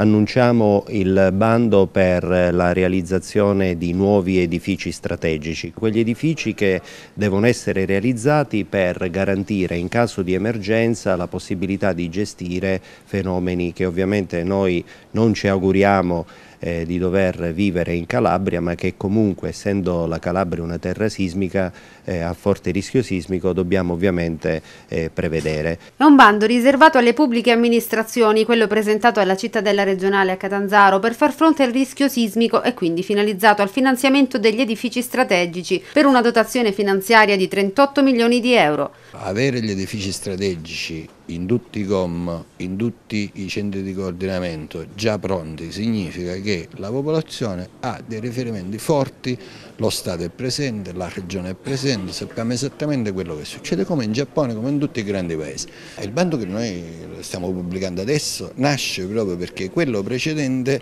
annunciamo il bando per la realizzazione di nuovi edifici strategici, quegli edifici che devono essere realizzati per garantire in caso di emergenza la possibilità di gestire fenomeni che ovviamente noi non ci auguriamo eh, di dover vivere in Calabria ma che comunque essendo la Calabria una terra sismica eh, a forte rischio sismico dobbiamo ovviamente eh, prevedere. È un bando riservato alle pubbliche amministrazioni, quello presentato alla cittadella regionale a Catanzaro per far fronte al rischio sismico e quindi finalizzato al finanziamento degli edifici strategici per una dotazione finanziaria di 38 milioni di euro. Avere gli edifici strategici in tutti i COM, in tutti i centri di coordinamento già pronti significa che la popolazione ha dei riferimenti forti, lo Stato è presente, la regione è presente, sappiamo esattamente quello che succede come in Giappone, come in tutti i grandi paesi. Il bando che noi stiamo pubblicando adesso nasce proprio perché quello precedente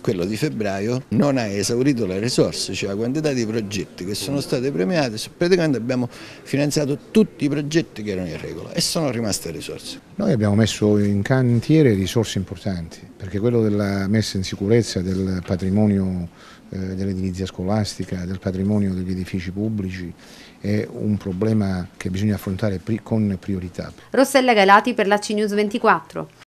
quello di febbraio, non ha esaurito le risorse, cioè la quantità di progetti che sono state premiate, praticamente abbiamo finanziato tutti i progetti che erano in regola e sono rimaste risorse. Noi abbiamo messo in cantiere risorse importanti, perché quello della messa in sicurezza del patrimonio eh, dell'edilizia scolastica, del patrimonio degli edifici pubblici è un problema che bisogna affrontare pri con priorità. Rossella Galati per la CNews 24.